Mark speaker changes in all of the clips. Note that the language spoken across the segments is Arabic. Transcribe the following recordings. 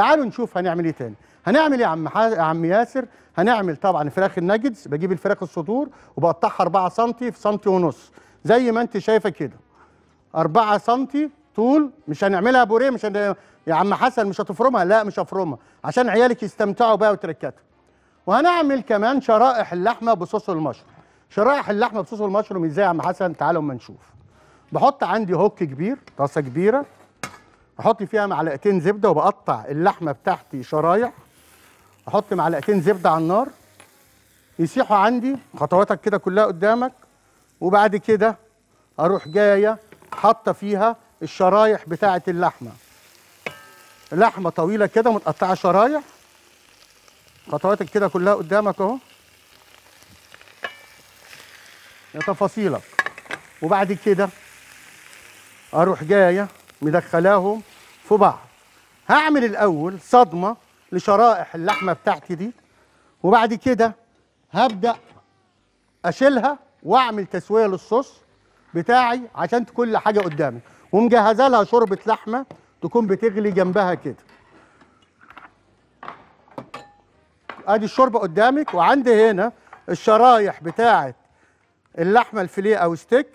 Speaker 1: تعالوا نشوف هنعمل ايه تاني هنعمل ايه يا عم حا... يا عم ياسر هنعمل طبعا فراخ الناجتس بجيب الفراخ الصدور وبقطعها 4 سم في سم ونص زي ما انت شايفه كده 4 سم طول مش هنعملها بوريه مش هن... يا عم حسن مش هتفرمها لا مش هفرمها عشان عيالك يستمتعوا بيها وتركاتها وهنعمل كمان شرائح اللحمه بصوص المشروم شرائح اللحمه بصوص المشروم ازاي يا عم حسن تعالوا اما نشوف بحط عندي هوك كبير طاسه كبيره احط فيها معلقتين زبده وبقطع اللحمه بتاعتي شرايح احط معلقتين زبده على النار يسيحوا عندي خطواتك كده كلها قدامك وبعد كده اروح جايه حاطه فيها الشرايح بتاعه اللحمه لحمه طويله كده متقطعه شرايح خطواتك كده كلها قدامك اهو تفاصيلك وبعد كده اروح جايه مدخلاهم في بعض هعمل الاول صدمه لشرائح اللحمه بتاعتي دي وبعد كده هبدا اشيلها واعمل تسويه للصوص بتاعي عشان كل حاجه قدامي ومجهزه لها شوربه لحمه تكون بتغلي جنبها كده ادي الشوربه قدامك وعندي هنا الشرايح بتاعه اللحمه الفيليه او ستيك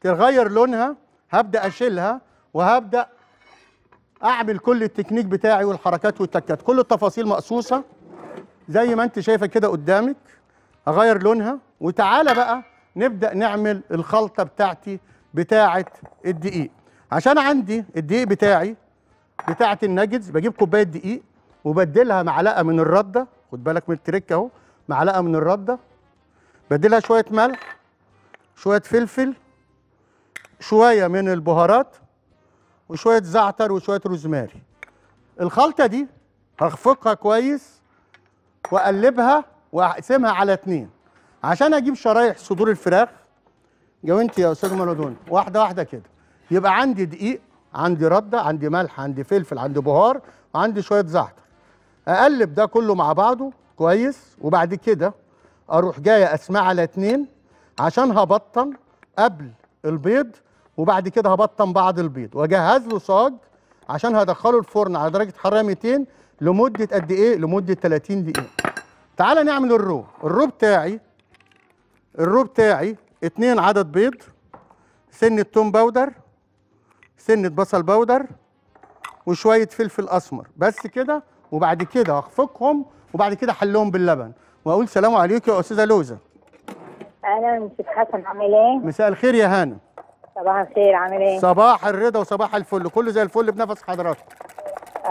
Speaker 1: تغير لونها هبدا اشيلها وهبدا اعمل كل التكنيك بتاعي والحركات والتكات كل التفاصيل مقصوصه زي ما انت شايفه كده قدامك اغير لونها وتعالى بقى نبدا نعمل الخلطه بتاعتي بتاعه الدقيق عشان عندي الدقيق بتاعي بتاعه النجدز بجيب كوبايه دقيق وبدلها معلقه من الرده خد بالك من التريك اهو معلقه من الرده بدلها شويه ملح شويه فلفل شويه من البهارات وشويه زعتر وشويه روزماري الخلطه دي هخفقها كويس واقلبها واقسمها على اتنين عشان اجيب شرايح صدور الفراخ جاونتي يا استاذ مارادونا واحده واحده كده يبقى عندي دقيق عندي رده عندي ملح عندي فلفل عندي بهار وعندي شويه زعتر اقلب ده كله مع بعضه كويس وبعد كده اروح جايه اسمعه على اتنين عشان هبطن قبل البيض وبعد كده هبطن بعض البيض واجهز له صاج عشان هدخله الفرن على درجه حراره 200 لمده قد ايه لمده 30 دقيقه تعالى نعمل الرو الرو بتاعي الرو بتاعي اتنين عدد بيض سنه توم باودر سنه بصل باودر وشويه فلفل اسمر بس كده وبعد كده هخفقهم وبعد كده حلهم باللبن واقول سلام عليكم يا استاذه لوزه اهلا بك حسن عامل ايه مساء الخير يا هانم صباح الخير عامل ايه؟ صباح الرضا وصباح الفل كله زي الفل بنفس حضراتكم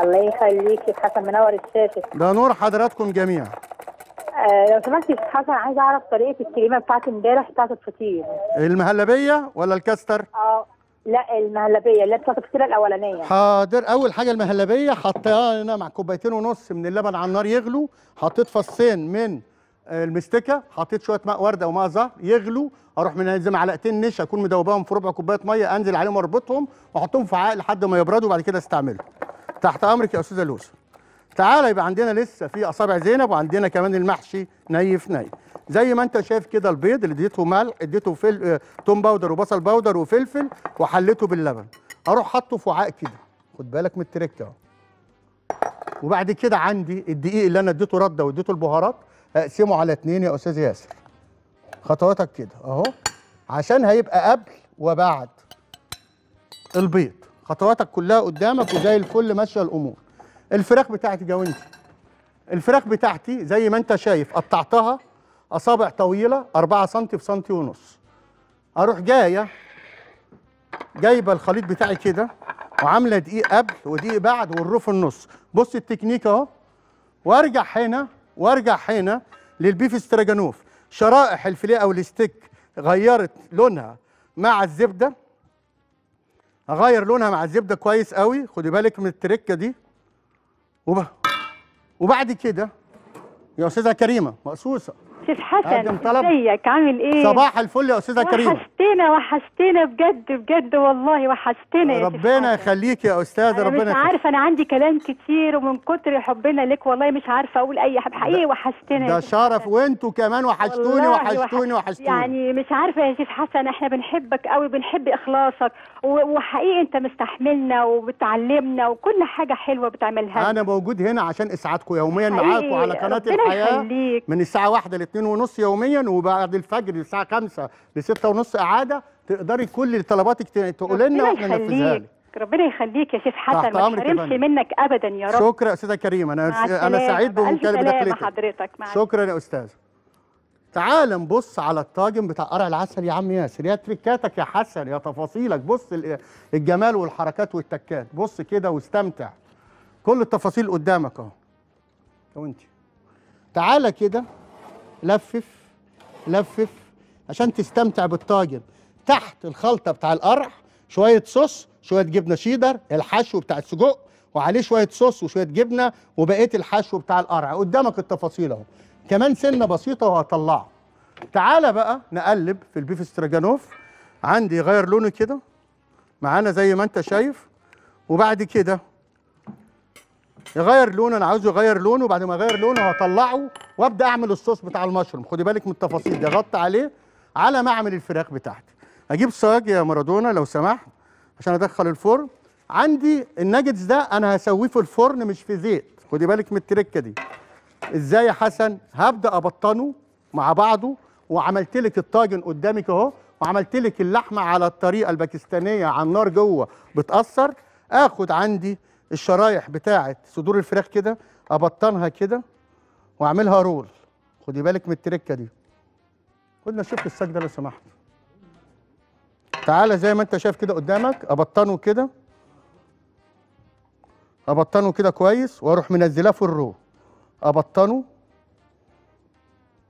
Speaker 1: الله يخليك يا حسن منور الشاشه ده نور حضراتكم جميعا آه لو سمحت يا حسن عايز اعرف طريقه الكريمه بتاعت امبارح بتاعت الفطير المهلبيه ولا الكاستر؟ اه لا المهلبيه اللي بتاعت الفطيره الاولانيه حاضر اول حاجه المهلبيه حطيها هنا مع كوبايتين ونص من اللبن على النار يغلو حطيت فصين من المستكه حطيت شويه ماء ورده وماء زهر يغلوا اروح منزل معلقتين نشا اكون مدوباهم في ربع كوبايه ميه انزل عليهم واربطهم واحطهم في عاء لحد ما يبردوا وبعد كده استعملهم تحت امرك يا استاذه لوسه تعالى يبقى عندنا لسه في اصابع زينب وعندنا كمان المحشي نيف نيف زي ما انت شايف كده البيض اللي اديته ملح اديته فل... اه... توم باودر وبصل باودر وفلفل وحليته باللبن اروح حاطه في وعاء كده خد بالك من التريكه اهو وبعد كده عندي الدقيق اللي انا اديته رده واديته البهارات اقسمه على اتنين يا استاذ ياسر خطواتك كده اهو عشان هيبقى قبل وبعد البيض خطواتك كلها قدامك وزي الفل ماشيه الامور الفراخ بتاعتي جاونتي الفراخ بتاعتي زي ما انت شايف قطعتها اصابع طويله 4 سم في سم ونص اروح جايه جايبه الخليط بتاعي كده وعامله دقيق قبل ودقيق بعد والرو في النص بص التكنيك اهو وارجع هنا وارجع هنا للبيف استراجانوف شرائح الفليه او الستيك غيرت لونها مع الزبده هغير لونها مع الزبده كويس قوي خدي بالك من التركه دي وب... وبعد كده يا استاذه كريمه مقصوصه شيف حسن ازيك عامل ايه صباح الفل يا استاذه كريمه وحشتنا وحشتنا بجد بجد والله وحشتنا ربنا يخليك يا استاذ ربنا مش عارفه انا عندي كلام كتير ومن كتر حبنا لك والله مش عارفه اقول اي حاجه حقيقي وحشتنا ده شرف وانتوا كمان وحشتوني وحشتوني وحشتوني يعني مش عارفه يا شيخ حسن احنا بنحبك قوي بنحب اخلاصك وحقيقي انت مستحملنا وبتعلمنا وكل حاجه حلوه بتعملها انا موجود هنا عشان اسعادكم يوميا معاكم على قناه الحياه يخليك. من الساعه 1 ل 2 ونص يوميا وبعد الفجر الساعه 5 ل 6 ونص السعاده تقدري كل طلباتك يعني تقول لنا واحنا ننفذها لك ربنا يخليك يا شيخ حسن ما تحرمش منك ابدا يا رب شكرا استاذه كريمة انا انا سعيد بمكالمه حضرتك شكرا يا استاذ تعال نبص على الطاجن بتاع قرع العسل يا عم ياسر يا تريكاتك يا حسن يا تفاصيلك بص الجمال والحركات والتكات بص كده واستمتع كل التفاصيل قدامك اهو لو انت تعالى كده لفف لفف عشان تستمتع بالطاجن تحت الخلطه بتاع القرح شويه صوص شويه جبنه شيدر الحشو بتاع السجق وعليه شويه صوص وشويه جبنه وبقيه الحشو بتاع القرع قدامك التفاصيل اهو كمان سنه بسيطه وهطلعه تعالى بقى نقلب في البيف استراجانوف عندي غير لونه كده معانا زي ما انت شايف وبعد كده يغير لونه انا عاوزه يغير لونه وبعد ما يغير لونه هطلعه وابدا اعمل الصوص بتاع المشروم خدي بالك من التفاصيل دي غطي عليه على معمل الفراخ بتاعتي اجيب صاج يا مارادونا لو سمحت عشان ادخل الفرن عندي الناجتس ده انا هسويه في الفرن مش في زيت خدي بالك من التركه دي ازاي يا حسن هبدا ابطنه مع بعضه وعملت لك الطاجن قدامك اهو وعملت لك اللحمه على الطريقه الباكستانيه على النار جوه بتاثر اخد عندي الشرايح بتاعه صدور الفراخ كده ابطنها كده واعملها رول خدي بالك من التركه دي قلنا شفت ده لو سمحت تعالى زي ما انت شايف كده قدامك ابطنه كده ابطنه كده كويس واروح منزلاه في الرو ابطنه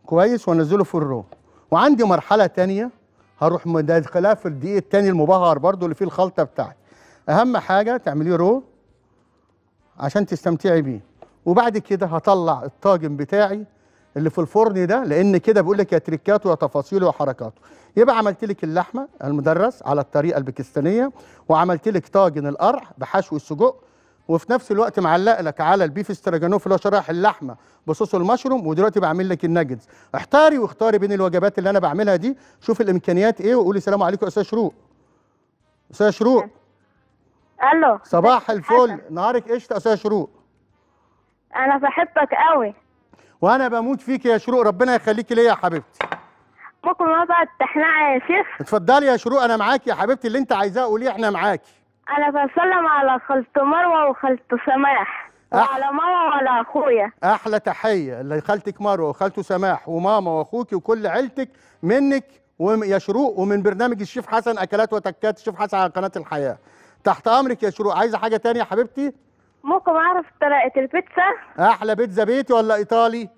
Speaker 1: كويس وانزله في الرو وعندي مرحله تانية هروح مدخلاه في الدقيق التاني المبهر برضو اللي فيه الخلطه بتاعتي اهم حاجه تعمليه رو عشان تستمتعي بيه وبعد كده هطلع الطاجن بتاعي اللي في الفرن ده لان كده بيقول لك يا تريكاته يا تفاصيله وحركاته يبقى عملت لك اللحمه المدرس على الطريقه الباكستانيه وعملت لك طاجن القرع بحشو السجق وفي نفس الوقت معلق لك على البيف استراجانوف اللي هو شرايح اللحمه بصوص المشروم ودلوقتي بعمل لك النجدز احتاري واختاري بين الوجبات اللي انا بعملها دي شوف الامكانيات ايه وقولي سلام عليكم يا استاذ شروق استاذ شروق الو صباح الفل نهارك قشطه يا استاذ شروق انا بحبك قوي وانا بموت فيك يا شروق ربنا يخليكي ليا يا حبيبتي ممكن نقعد تحنقه يا شيخ اتفضلي يا شروق انا معاكي يا حبيبتي اللي انت عايزاه قوليه احنا معاكي انا بسلم على خالته مروه وخالته سماح أح... وعلى ماما وعلى اخويا احلى تحيه لخالتك مروه وخالته سماح وماما واخوكي وكل عيلتك منك ويا شروق ومن برنامج الشيف حسن اكلات وتكات الشيف حسن على قناه الحياه تحت امرك يا شروق عايزه حاجه تانية يا حبيبتي ممكن اعرف طريقه البيتزا احلى بيتزا بيتي ولا ايطالي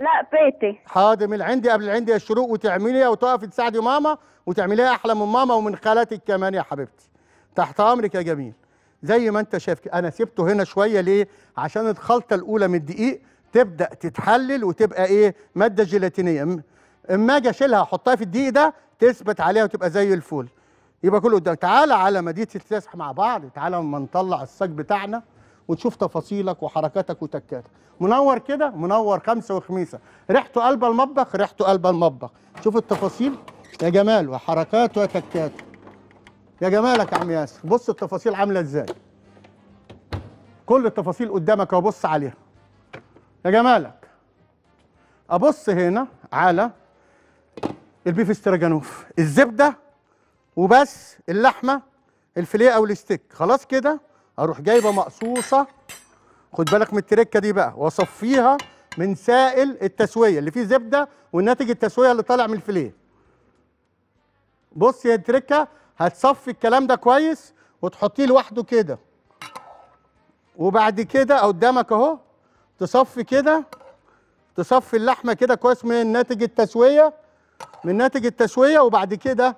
Speaker 1: لا بيتي حاضر من عندي قبل العندي الشروق وتعمليها وتقفي تساعدي ماما وتعمليها احلى من ماما ومن خالاتك كمان يا حبيبتي تحت امرك يا جميل زي ما انت شايف انا سبته هنا شويه ليه عشان الخلطه الاولى من الدقيق تبدا تتحلل وتبقى ايه ماده جيلاتينيه اما اجي اشيلها احطها في الدقيق ده تثبت عليها وتبقى زي الفول يبقى كله قدامك تعالى على مدينه التسح مع بعض تعالى اما نطلع الصاج بتاعنا وتشوف تفاصيلك وحركاتك وتكاتك منور كده منور خمسه وخميسه ريحته قلب المطبخ ريحته قلب المطبخ شوف التفاصيل يا جمال وحركاته وتكاته يا جمالك يا عم ياسر بص التفاصيل عامله ازاي كل التفاصيل قدامك وبص عليها يا جمالك ابص هنا على البيف استراجانوف الزبده وبس اللحمه الفليه او الستيك خلاص كده اروح جايبه مقصوصه خد بالك من التركه دي بقى واصفيها من سائل التسويه اللي فيه زبده والناتج التسويه اللي طالع من الفليه بص يا التركه هتصفي الكلام ده كويس وتحطيه لوحده كده وبعد كده قدامك اهو تصفي كده تصفي اللحمه كده كويس من ناتج التسويه من ناتج التسويه وبعد كده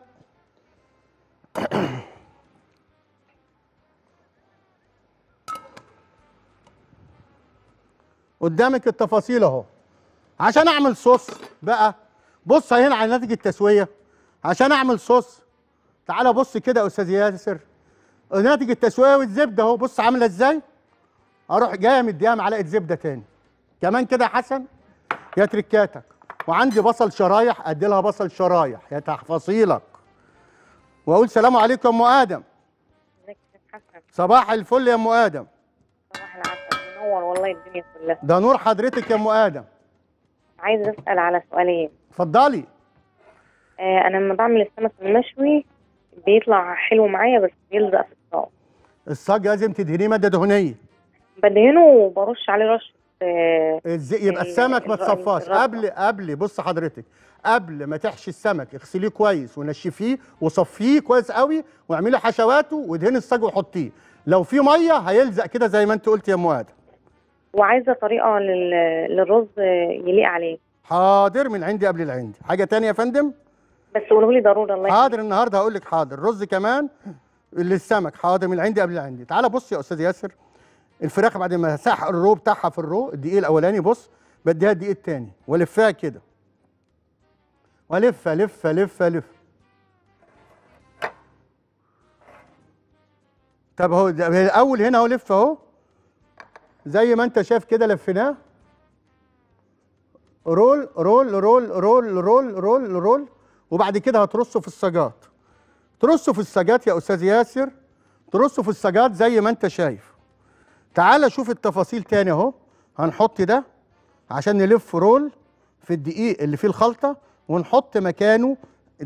Speaker 1: قدامك التفاصيل اهو عشان اعمل صوص بقى بص هنا على ناتج التسويه عشان اعمل صوص تعالى بص كده يا استاذ ياسر ناتج التسويه والزبده اهو بص عامله ازاي اروح جايه مديها معلقه زبده تاني كمان كده يا حسن يا تركاتك وعندي بصل شرايح ادي لها بصل شرايح يا تحفصيلك واقول سلام عليكم يا ام ادم صباح الفل يا ام ادم منور والله الدنيا كلها ده نور حضرتك يا ام ادم عايزه اسال على سؤالين اتفضلي آه انا لما بعمل السمك المشوي بيطلع حلو معايا بس بيلزق في الصاج الصاج لازم تدهنيه ماده دهنيه بدهنه وبرش عليه رشه آه يبقى السمك ما تصفاش قبل قبل بص حضرتك قبل ما تحشي السمك اغسليه كويس ونشفيه وصفيه كويس قوي واعملي حشواته وادهني الصاج وحطيه لو في ميه هيلزق كده زي ما انت قلت يا ام ادم وعايزه طريقه للرز يليق عليه حاضر من عندي قبل العند حاجه تانية يا فندم بس قولوا لي ضروره الله حاضر النهارده هقول لك حاضر رز كمان للسمك حاضر من عندي قبل عندي تعال بص يا استاذ ياسر الفراخ بعد ما ساح الرو بتاعها في الرو الدقيق الاولاني بص بديها الدقيق الثاني والفها كده والف الف الف الف طب هو الاول هنا اهو لف اهو زي ما انت شايف كده لفيناه رول رول رول رول رول رول رول وبعد كده هترصه في السجات ترصه في السجات يا استاذ ياسر ترصه في السجات زي ما انت شايف تعالى شوف التفاصيل تاني اهو هنحط ده عشان نلف رول في الدقيق اللي فيه الخلطه ونحط مكانه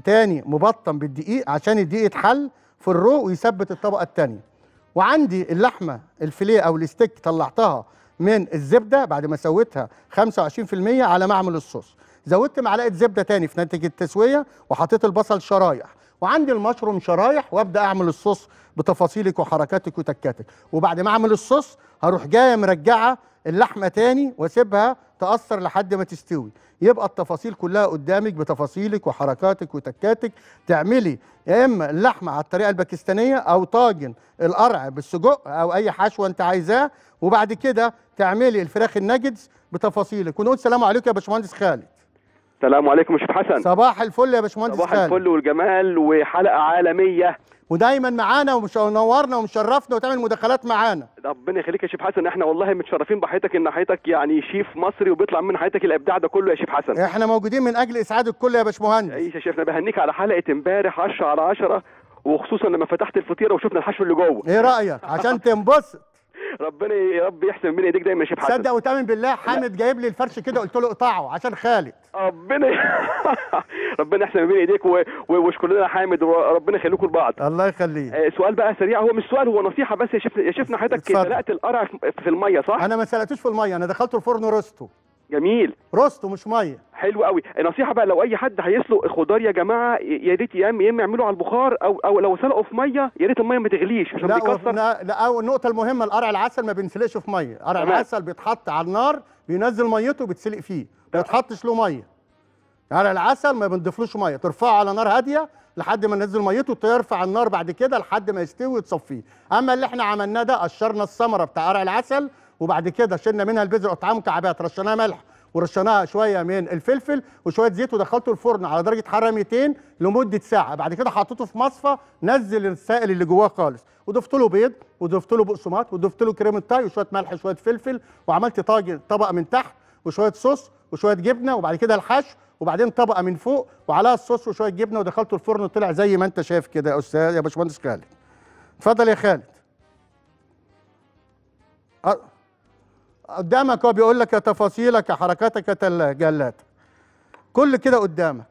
Speaker 1: تاني مبطن بالدقيق عشان الدقيق يتحل في الرو ويثبت الطبقه التانيه وعندي اللحمه الفيليه او الستيك طلعتها من الزبده بعد ما سويتها 25% على ما اعمل الصوص زودت معلقه زبده تاني في نتيجه التسويه وحطيت البصل شرايح وعندي المشروم شرايح وابدا اعمل الصوص بتفاصيلك وحركاتك وتكاتك وبعد ما اعمل الصوص هروح جايه مرجعه اللحمه تاني واسيبها تاثر لحد ما تستوي يبقى التفاصيل كلها قدامك بتفاصيلك وحركاتك وتكاتك تعملي يا اما اللحمه على الطريقه الباكستانيه او طاجن القرع بالسجق او اي حشوه انت عايزاه وبعد كده تعملي الفراخ النجدز بتفاصيلك ونقول سلام عليكم يا باشمهندس خالد السلام عليكم يا شيخ حسن صباح الفل يا باشمهندس صباح الفل والجمال وحلقه عالميه ودايما معانا ومنورنا ومشرفنا وتعمل مداخلات معانا ربنا يخليك يا شيف حسن احنا والله متشرفين بحياتك ان حياتك يعني شيف مصري وبيطلع من حياتك الابداع ده كله يا شيف حسن احنا موجودين من اجل اسعاد الكل يا باشمهندس ايش يا شيفنا بهنيك على حلقه امبارح 10 على 10 وخصوصا لما فتحت الفطيره وشفنا الحشو اللي جوه ايه رايك عشان تنبسط ربنا يا رب يحسن من ايديك دايما شيف حد صدق وتامن بالله حامد جايب لي الفرش كده قلت له اقطعه عشان خالد ربنا ربنا يحسن من ايديك واشكر لنا حامد وربنا يخليكم لبعض الله آه سؤال بقى سريع هو مش سؤال هو نصيحه بس يا شفنا يا حضرتك سلقت القرع في الميه صح؟ انا ما سلقتوش في الميه انا دخلته الفرن رسته جميل رست ومش ميه حلو قوي نصيحه بقى لو اي حد هيسلق خضار يا جماعه يا ريت يا اما يعملوا على البخار او او لو سلقوا في ميه يا ريت الميه ما تغليش عشان لا بيكسر لا, لا أو النقطه المهمه القرع العسل ما بينسلقش في ميه قرع العسل بيتحط على النار بينزل ميته وبتسلق فيه ما بيتحطش له ميه قرع العسل ما بنضيفلوش ميه ترفعه على نار هاديه لحد ما ننزل ميته ترفع النار بعد كده لحد ما يستوي وتصفيه اما اللي احنا عملناه ده قشرنا الثمره بتاع قرع العسل وبعد كده شلنا منها البذر قطعها مكعبات رشيناها ملح ورشيناها شويه من الفلفل وشويه زيت ودخلته الفرن على درجه حراره 200 لمده ساعه بعد كده حطيته في مصفى نزل السائل اللي جواه خالص وضفت له بيض وضفت له بقسماط وضفت له كريمه طهي وشويه ملح وشويه فلفل وعملت طاجن طبقه من تحت وشويه صوص وشويه جبنه وبعد كده الحشو وبعدين طبقه من فوق وعليها الصوص وشويه جبنه ودخلته الفرن وطلع زي ما انت شايف كده يا استاذ يا باشمهندس خالد اتفضل يا خالد أ... قدامك هو بيقول لك تفاصيلك حركاتك تجلات كل كده قدامك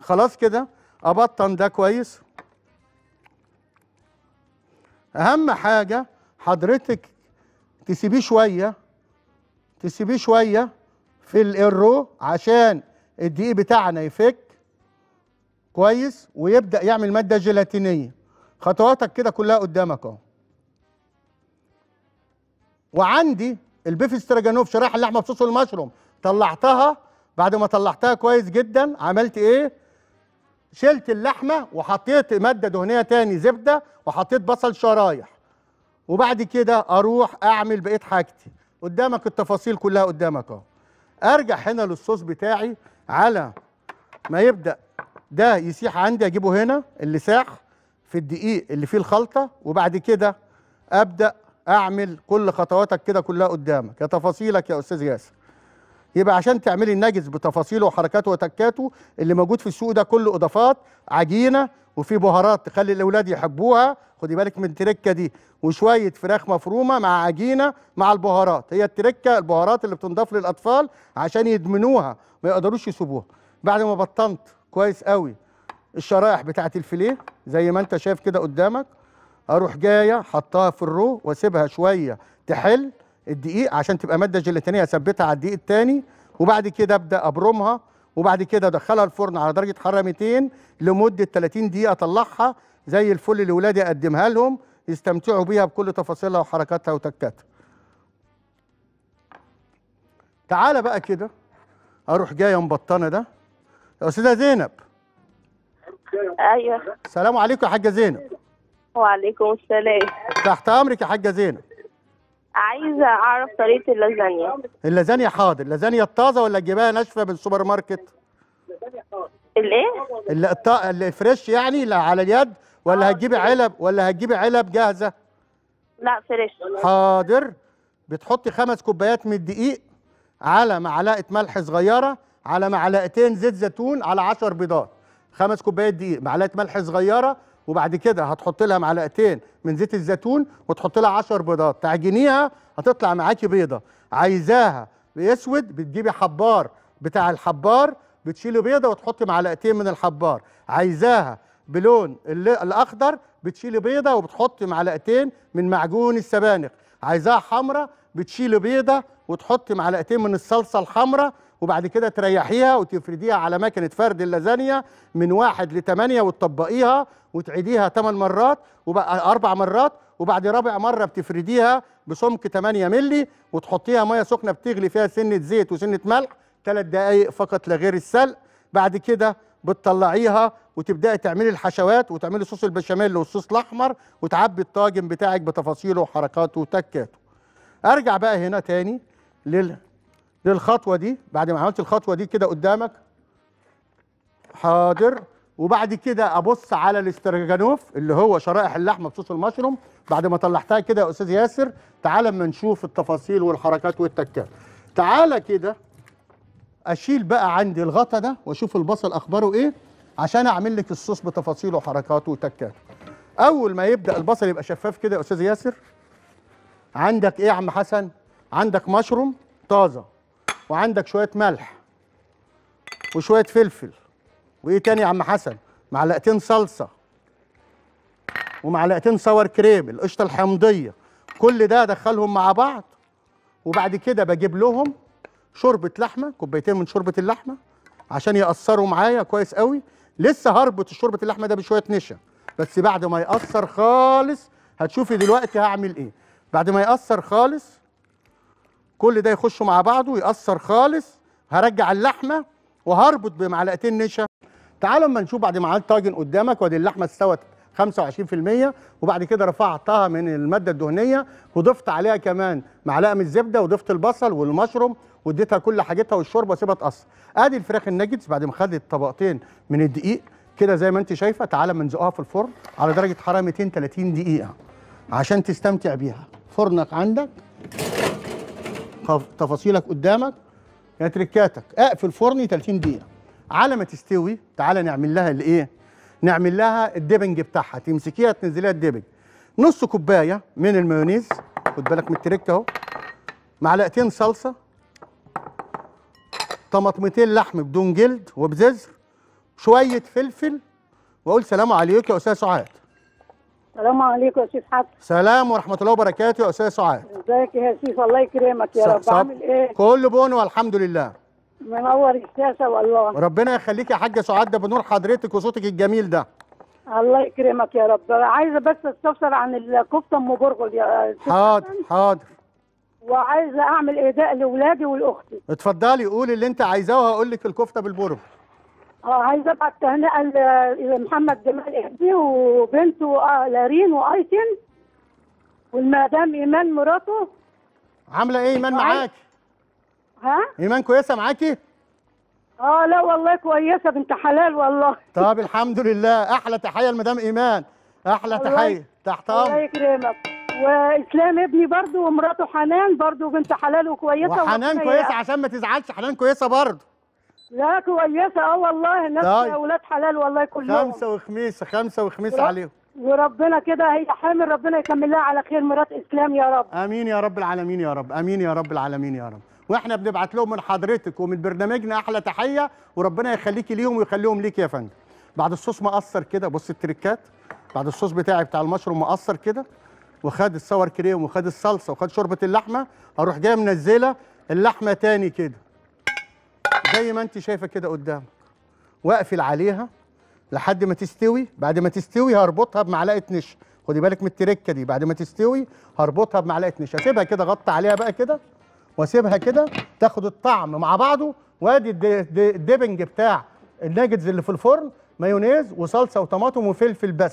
Speaker 1: خلاص كده ابطن ده كويس اهم حاجه حضرتك تسيبيه شويه تسيبيه شويه في الرو عشان الدقيق بتاعنا يفك كويس ويبدا يعمل ماده جيلاتينيه خطواتك كده كلها قدامك اهو وعندي البيف استراجانوف شرايح اللحمه بصوص المشروم طلعتها بعد ما طلعتها كويس جدا عملت ايه شلت اللحمه وحطيت ماده دهنيه تاني زبده وحطيت بصل شرايح وبعد كده اروح اعمل بقيه حاجتي قدامك التفاصيل كلها قدامك اهو ارجع هنا للصوص بتاعي على ما يبدا ده يسيح عندي اجيبه هنا اللي ساح في الدقيق اللي فيه الخلطه وبعد كده ابدا اعمل كل خطواتك كده كلها قدامك يا تفاصيلك يا استاذ ياسر يبقى عشان تعملي النجز بتفاصيله وحركاته وتكاته اللي موجود في السوق ده كله اضافات عجينه وفي بهارات تخلي الاولاد يحبوها خدي بالك من التركه دي وشويه فراخ مفرومه مع عجينه مع البهارات هي التركه البهارات اللي بتنضاف للاطفال عشان يدمنوها ما يقدروش يسيبوها بعد ما بطنت كويس قوي الشرايح بتاعت الفيليه زي ما انت شايف كده قدامك اروح جايه حطها في الرو واسيبها شويه تحل الدقيق عشان تبقى ماده جيلاتينيه اثبتها على الدقيق الثاني وبعد كده ابدا ابرمها وبعد كده ادخلها الفرن على درجه حراره 200 لمده 30 دقيقه اطلعها زي الفل اللي ولادي اقدمها لهم يستمتعوا بيها بكل تفاصيلها وحركاتها وتكتاتها تعالى بقى كده اروح جايه مبطنه ده يا استاذه زينب ايوه السلام عليكم يا حاجه زينب وعليكم السلام تحت امرك يا حاجه زينب عايزه اعرف طريقه اللازانيا اللازانيا حاضر اللازانيا الطازه ولا تجيبها ناشفه من السوبر ماركت الايه الط... الفريش يعني لا على اليد ولا آه، هتجيبي علب ولا هتجيبي علب جاهزه لا فريش حاضر بتحطي خمس كوبايات من الدقيق على معلقه ملح صغيره على معلقتين زيت زيتون على 10 بيضات خمس كوبايات دقيق معلقه ملح صغيره وبعد كده هتحط لها معلقتين من زيت الزيتون وتحط لها 10 بيضات تعجنيها هتطلع معاكي بيضه عايزاها اسود بتجيبي حبار بتاع الحبار بتشيلي بيضه وتحطي معلقتين من الحبار عايزاها بلون الاخضر بتشيلي بيضه وبتحطي معلقتين من معجون السبانخ عايزاها حمراء بتشيلي بيضه وتحطي معلقتين من الصلصه الحمراء وبعد كده تريحيها وتفرديها على مكنه فرد اللازانيا من واحد لثمانيه وتطبقيها وتعيديها ثمان مرات وبقى اربع مرات وبعد رابع مره بتفرديها بسمك 8 مللي وتحطيها ميه سخنه بتغلي فيها سنه زيت وسنه ملح ثلاث دقائق فقط لغير السلق بعد كده بتطلعيها وتبداي تعملي الحشوات وتعملي صوص البشاميل والصوص الاحمر وتعبي الطاجن بتاعك بتفاصيله وحركاته وتكاته ارجع بقى هنا تاني لل للخطوه دي بعد ما عملت الخطوه دي كده قدامك حاضر وبعد كده ابص على الاسترجانوف اللي هو شرائح اللحمه بصوص المشروم بعد ما طلعتها كده يا استاذ ياسر تعالى اما نشوف التفاصيل والحركات والتكات تعالى كده اشيل بقى عندي الغطا ده واشوف البصل اخباره ايه عشان اعمل لك الصوص بتفاصيله وحركاته وتكاته اول ما يبدا البصل يبقى شفاف كده يا استاذ ياسر عندك ايه يا عم حسن عندك مشروم طازه وعندك شويه ملح وشويه فلفل وايه تاني يا عم حسن معلقتين صلصه ومعلقتين صور كريم القشطه الحمضيه كل ده ادخلهم مع بعض وبعد كده بجيب لهم شوربه لحمه كوبايتين من شوربه اللحمه عشان يقصروا معايا كويس قوي لسه هربط شوربه اللحمه ده بشويه نشا بس بعد ما يقصر خالص هتشوفي دلوقتي هعمل ايه بعد ما يقصر خالص كل ده يخشوا مع بعضه ويأثر خالص هرجع اللحمه وهربط بمعلقتين نشا تعالوا اما نشوف بعد ما عملت طاجن قدامك وادي اللحمه استوت 25% وبعد كده رفعتها من الماده الدهنيه وضفت عليها كمان معلقه من الزبده وضفت البصل والمشروم واديتها كل حاجتها والشوربه وسيبها تقص ادي الفراخ النجتس بعد ما خدت طبقتين من الدقيق كده زي ما انت شايفه تعالى نزقها في الفرن على درجه حراره 230 دقيقه عشان تستمتع بيها فرنك عندك تفاصيلك قدامك يا تريكاتك اقفل فرني 30 دقيقه على ما تستوي تعالى نعمل لها الايه نعمل لها الدبنج بتاعها تمسكيها تنزليها الدبنج نص كوبايه من المايونيز خد بالك من التريكه اهو معلقتين صلصه طماطمتين لحم بدون جلد وبززر شويه فلفل واقول سلام عليك يا استاذ سعاد السلام عليكم يا شيخ حسن سلام ورحمه الله وبركاته يا استاذ سعاد ازيك يا سيف الله يكرمك يا رب عامل ايه كله بون والحمد لله منور الشاشه والله ربنا يخليك يا حاجه سعاد ده بنور حضرتك وصوتك الجميل ده الله يكرمك يا رب عايزه بس استفسر عن الكفته ام برغل يا حاضر حاضر وعايزه اعمل اهداء لاولادي ولاختي اتفضلي قولي اللي انت عايزاه وهقول لك الكفته بالبرغل اه عايزه ابعت تهنئه لمحمد جمال احدي وبنته آه لارين وايتن والمدام ايمان مراته عامله ايه ايمان معاك؟ ها؟ ايمان كويسه معاكي؟ اه لا والله كويسه بنت حلال والله طب الحمد لله احلى تحيه لمدام ايمان احلى تحيه تحت امرك الله يكرمك واسلام ابني برضو ومراته حنان برضو بنت حلال وكويسه وحنان كويسه عشان ما تزعلش حنان كويسه برضو لا كويسه اه والله الناس طيب. اولاد حلال والله كلهم خمسه وخميسه خمسه وخميسه عليهم وربنا كده هي حامل ربنا يكمل لها على خير مرات اسلام يا رب امين يا رب العالمين يا رب امين يا رب العالمين يا رب واحنا بنبعت لهم من حضرتك ومن برنامجنا احلى تحيه وربنا يخليكي ليهم ويخليهم ليك يا فندم بعد الصوص مقصر كده بص التريكات بعد الصوص بتاعي بتاع المشروم مقصر كده وخد الصور كريم وخد الصلصه وخد شوربه اللحمه اروح جايه منزله اللحمه تاني كده زي ما انت شايفه كده قدامك واقفل عليها لحد ما تستوي بعد ما تستوي هربطها بمعلقه نشا خدي بالك من التركه دي بعد ما تستوي هربطها بمعلقه نشا اسيبها كده غطى عليها بقى كده واسيبها كده تاخد الطعم مع بعضه وادي الديبنج بتاع الناجتز اللي في الفرن مايونيز وصلصه وطماطم وفلفل بس